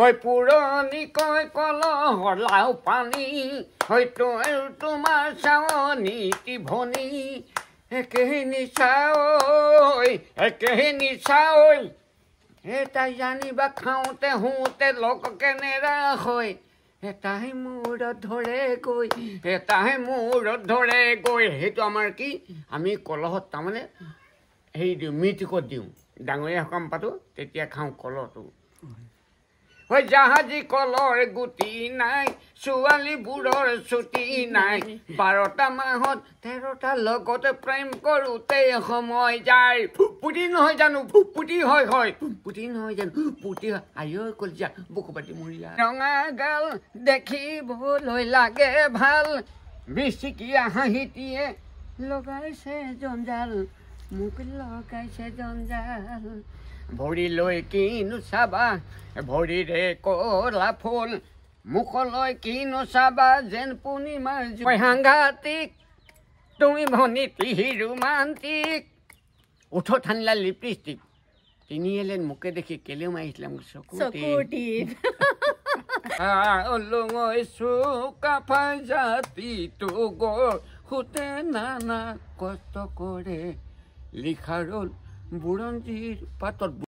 হয় পুৰণি কয় কলহৰ লাও পানী হয়তো তোমাৰ চাও নীতি ভনী একেহে নিচাই একেহে নিচাই এটাই জানিবা খাওঁতে শুওঁতে লগ কেনেৰা হয় এটাই মূৰত ধৰে গৈ এটাই মূৰত ধৰে গৈ সেইটো আমাৰ কি আমি কলহত তাৰমানে হেৰি দিওঁ মৃতিকত দিওঁ ডাঙৰীয়া সকাম পাতোঁ তেতিয়া খাওঁ কলহটো হয় জাহাজী কলৰ গুটি নাই ছোৱালীবোৰৰ চুটি নাই বাৰটা মাহত তেৰটা লগতে প্ৰেম কৰোঁতে সময় যায় পুতি নহয় জানো পুতি হয় হয় পুতি নহয় জানো পুতি হয় আয়ৈ কলি যা বুকু পাতি মৰিয়া ৰঙা গাল দেখিবলৈ লাগে ভাল বিচিকিয়া হাঁহিটিয়ে লগাইছে জঞ্জাল মোক লগাইছে জঞ্জাল ভৰিলৈ কিনো চাবা ভৰিৰে কলা ফুল মুখলৈ কিনো চাবা যেন পূৰ্ণিমা সাংঘাতিক তুমি ভনী তিহি ৰোমান্তিক উঠ ঠানিলা লিপষ্টিক তিনি এলেন মোকে দেখি কেলেও মাৰিছিলে মোক চকুটি কাফা জাতি তো গ নানা কষ্ট কৰে লিখাৰ হ'ল বুৰঞ্জীৰ পাতত